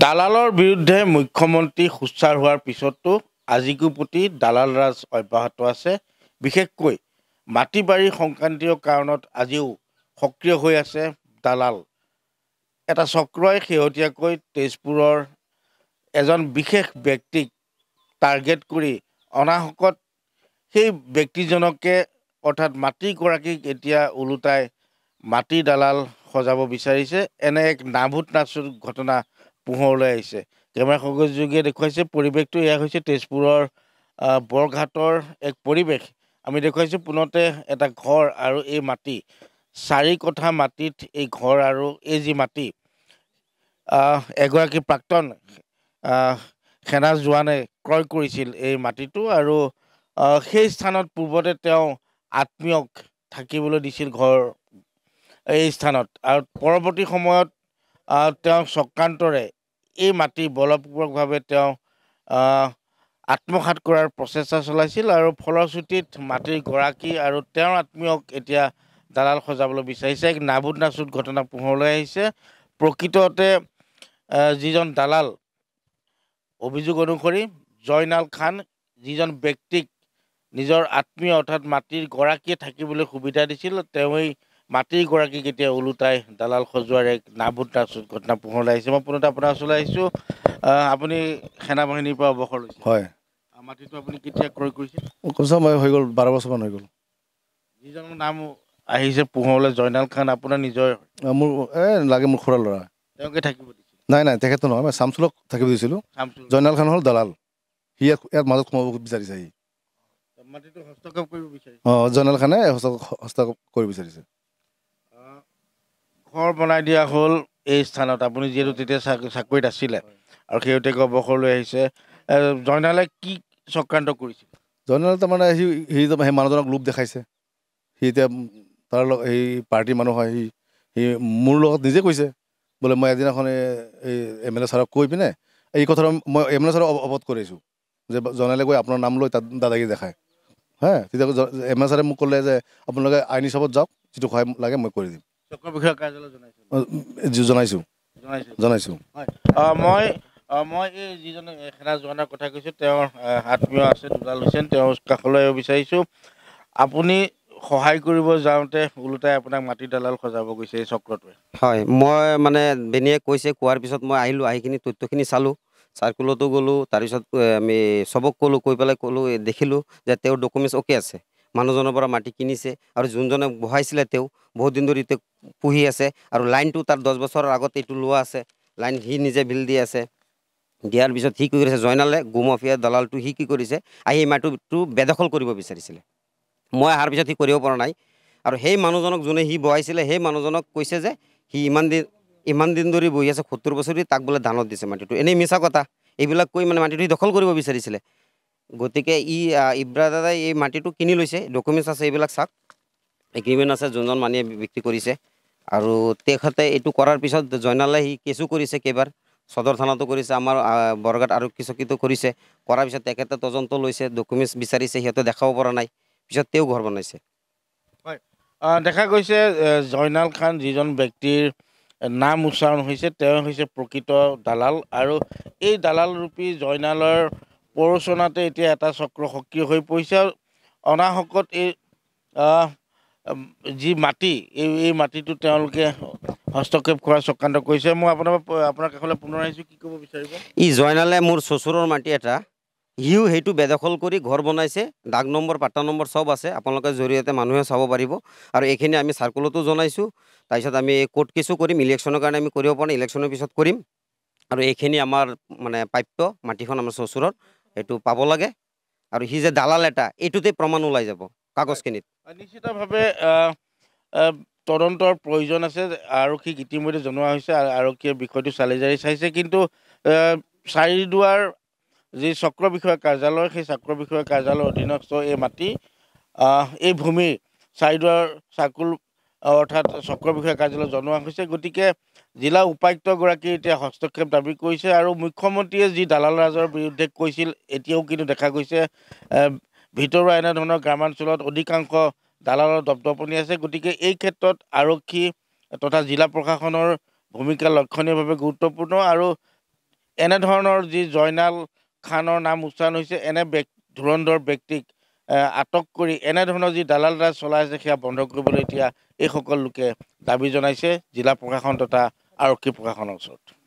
দালালৰ বিৰুদ্ধে মুখ্যমন্ত্ৰী সুচাৰ হোৱাৰ পিছতো আজিকো প্ৰতি দালাল ৰাজ অব্যাহত আছে বিশেষকৈ মাটি বাৰী সংক্ৰান্তীয় কাৰণত আজিও সক্ৰিয় হৈ আছে দালাল এটা চক্ৰই শেহতীয়াকৈ তেজপুৰৰ এজন বিশেষ ব্যক্তিক টাৰ্গেট কৰি অনাহকত সেই ব্যক্তিজনকে অৰ্থাৎ মাটিগৰাকীক এতিয়া ওলোটাই মাটিৰ দালাল সজাব বিচাৰিছে এনে এক নাভূত নাচুৰ ঘটনা পোহৰ ওলাই আহিছে কেমেৰা সংযোগে দেখুৱাইছে পৰিৱেশটো এয়া হৈছে তেজপুৰৰ বৰঘাটৰ এক পৰিৱেশ আমি দেখুৱাইছোঁ পুনতে এটা ঘৰ আৰু এই মাটি চাৰি কঠা মাটিত এই ঘৰ আৰু এই যি মাটি এগৰাকী প্ৰাক্তন সেনা জোৱানে ক্ৰয় কৰিছিল এই মাটিটো আৰু সেই স্থানত পূৰ্বতে তেওঁ আত্মীয়ক থাকিবলৈ দিছিল ঘৰ এই স্থানত আৰু পৰৱৰ্তী সময়ত তেওঁক চক্ৰান্তৰে এই মাটি বলপূৰ্বকভাৱে তেওঁ আত্মসাত কৰাৰ প্ৰচেষ্টা চলাইছিল আৰু ফলশ্ৰুতিত মাটিৰ গৰাকী আৰু তেওঁৰ আত্মীয়ক এতিয়া দালাল সজাবলৈ বিচাৰিছে এক নাবুদ নাচুদ ঘটনা পোহৰলৈ আহিছে প্ৰকৃততে যিজন দালাল অভিযোগ অনুসৰি জয়নাল খান যিজন ব্যক্তিক নিজৰ আত্মীয় অৰ্থাৎ মাটিৰ গৰাকীয়ে থাকিবলৈ সুবিধা দিছিল তেওঁ এই গৰাকী কেতিয়া ওলোটাই দালাল সজোৱাৰে নাবুদ্ৰা ঘটনা পোহৰলৈ আহিছে মই পুনৰ আপোনাৰ ওচৰলৈ আহিছোঁ আপুনি সেনা বাহিনীৰ পৰা অৱসৰ লৈছে হয় মাটিটো আপুনি কেতিয়া ক্ৰয় কৰিছে সময় হৈ গ'ল বাৰ বছৰমান হৈ গ'ল যিজনৰ নাম আহিছে পোহৰলৈ জয়নাল খান আপোনাৰ নিজৰ মোৰ এই লাগে মোৰ খুৰা ল'ৰা তেওঁকে থাকিব নাই নাই তেখেতো নহয় মই চামচুলক থাকিব দিছিলোঁ জয়নাল খান হ'ল দালাল সি ইয়াত মাজত সোমাব বিচাৰিছে সি মাটিটো হস্তক্ষেপ কৰিব বিচাৰিছে অঁ জয়নাল খানে হস্তক্ষেপ কৰিব বিচাৰিছে ঘৰ বনাই দিয়া হ'ল এই স্থানত আপুনি যিহেতু তেতিয়া চাকৰিত আছিলে আৰু শেহতীয়াকৈ অৱসৰ লৈ আহিছে জয়নালে কি চক্ৰান্ত কৰিছে জয়নালে তাৰমানে সি সি সেই মানুহজনক লোভ দেখাইছে সি এতিয়া তাৰ লগত সেই পাৰ্টিৰ মানুহ হয় সি সি মোৰ লগত নিজে কৈছে বোলে মই এদিনাখন এই এম এল এ ছাৰক কৈ পিনে এই কথাটো মই এম এল এ ছাৰক অৱগত কৰিছোঁ যে জনালে গৈ আপোনাৰ নাম লৈ তাত দাদাগিৰি দেখায় হা তেতিয়া এম এল এ ছাৰে মোক ক'লে যে আপোনালোকে আইনী চাবত যাওক যিটো সহায় লাগে মই কৰি দিম মই মই এই যিজন সেনা জোৱানৰ কথা কৈছোঁ তেওঁৰ আত্মীয় আছে দুডাল হৈছে তেওঁৰ কাষলৈ আহিব বিচাৰিছোঁ আপুনি সহায় কৰিব যাওঁতে ওলোটাই আপোনাক মাটি দালাল সজাব গৈছে এই চক্ৰটোৱে হয় মই মানে বেনীয়ে কৈছে কোৱাৰ পিছত মই আহিলোঁ আহি কিনি তথ্যখিনি চালোঁ চাৰ্কুলতো গ'লোঁ তাৰপিছত আমি চবক ক'লোঁ কৈ পেলাই ক'লোঁ দেখিলোঁ যে তেওঁৰ ডকুমেণ্টছ অ'কে আছে মানুহজনৰ পৰা মাটি কিনিছে আৰু যোনজনে বহাইছিলে তেওঁ বহুত দিন ধৰি পুহি আছে আৰু লাইনটো তাৰ দহ বছৰৰ আগত এইটো লোৱা আছে লাইন সি নিজে বিল দি আছে দিয়াৰ পিছত সি কি কৰিছে জইনালে গোমফিয়া দালালটো সি কি কৰিছে আহি এই মাটিটো বেদখল কৰিব বিচাৰিছিলে মই অহাৰ পিছত সি কৰিব পৰা নাই আৰু সেই মানুহজনক যোনে সি বহাইছিলে সেই মানুহজনক কৈছে যে সি ইমান দিন ইমান দিন ধৰি বহি আছে সত্তৰ বছৰ তাক বোলে দানত দিছে মাটিটো এনেই মিছা কথা এইবিলাক কৈ মানে মাটিটো সি দখল কৰিব বিচাৰিছিলে গতিকে ই ইব্ৰা দাদাই এই মাটিটো কিনি লৈছে ডকুমেণ্টছ আছে এইবিলাক চাওক এগ্ৰিমেণ্ট আছে যোনজন মানুহে বিক্ৰী কৰিছে আৰু তেখেতে এইটো কৰাৰ পিছত জয়নালে সি কেঁচু কৰিছে কেইবাৰ সদৰ থানাতো কৰিছে আমাৰ বৰগাঁত আৰক্ষী চকীতো কৰিছে কৰাৰ পিছত তেখেতে তদন্ত লৈছে ডকুমেণ্টছ বিচাৰিছে সিহঁতে দেখাব পৰা নাই পিছত তেওঁ ঘৰ বনাইছে হয় দেখা গৈছে জয়নাল খান যিজন ব্যক্তিৰ নাম উচ্চাৰণ হৈছে তেওঁ হৈছে প্ৰকৃত দালাল আৰু এই দালালৰূপী জয়নালৰ পৰচনাতে এতিয়া এটা চক্ৰ সক্ৰিয় হৈ পৰিছে আৰু অনাহকত এই যি মাটি এই এই মাটিটো তেওঁলোকে হস্তক্ষেপ কৰা চক্ৰান্ত কৰিছে মই আপোনাৰ আপোনাৰ কাষলৈ পুনৰ আহিছোঁ কি ক'ব বিচাৰিব ই জয়নালে মোৰ চচুৰৰ মাটি এটা সিও সেইটো বেদখল কৰি ঘৰ বনাইছে ডাক নম্বৰ পাট্টা নম্বৰ চব আছে আপোনালোকে জৰিয়তে মানুহে চাব পাৰিব আৰু এইখিনি আমি চাৰ্কুলতো জনাইছোঁ তাৰপিছত আমি ক'ৰ্ট কেছো কৰিম ইলেকশ্যনৰ কাৰণে আমি কৰিব পাৰোঁ ইলেকশ্যনৰ পিছত কৰিম আৰু এইখিনি আমাৰ মানে প্ৰাপ্য মাটিখন আমাৰ চচুৰৰ এইটো পাব লাগে আৰু সি যে দালাল এটা এইটোতে প্ৰমাণ ওলাই যাব কাগজখিনিত নিশ্চিতভাৱে তদন্তৰ প্ৰয়োজন আছে আৰক্ষীক ইতিমধ্যে জনোৱা হৈছে আৰক্ষীয়ে বিষয়টো চালি জাৰি চাইছে কিন্তু চাৰিদুৱাৰ যি চক্ৰ বিষয়া কাৰ্যালয় সেই চক্ৰ বিষয়া কাৰ্যালয়ৰ অধীনস্থ এই মাটি এই ভূমি চাৰিদুৱাৰ চাকুল অৰ্থাৎ চক্ৰ বিষয়া কাৰ্যালয়ত জনোৱা হৈছে গতিকে জিলা উপায়ুক্তগৰাকীয়ে এতিয়া হস্তক্ষেপ দাবী কৰিছে আৰু মুখ্যমন্ত্ৰীয়ে যি দালাল ৰাজৰ বিৰুদ্ধে কৈছিল এতিয়াও কিন্তু দেখা গৈছে ভিতৰুৱা এনেধৰণৰ গ্ৰামাঞ্চলত অধিকাংশ দালালৰ দপদপনি আছে গতিকে এই ক্ষেত্ৰত আৰক্ষী তথা জিলা প্ৰশাসনৰ ভূমিকা লক্ষণীয়ভাৱে গুৰুত্বপূৰ্ণ আৰু এনেধৰণৰ যি জয়নাল খানৰ নাম উচ্চাৰণ হৈছে এনে ব্যক ধুৰন্ধৰ ব্যক্তিক আটক কৰি এনেধৰণৰ যি দালাল ৰাজ চলাই আছে সেয়া বন্ধ কৰিবলৈ এতিয়া এইসকল লোকে দাবী জনাইছে জিলা প্ৰশাসন তথা আৰক্ষী প্ৰশাসনৰ ওচৰত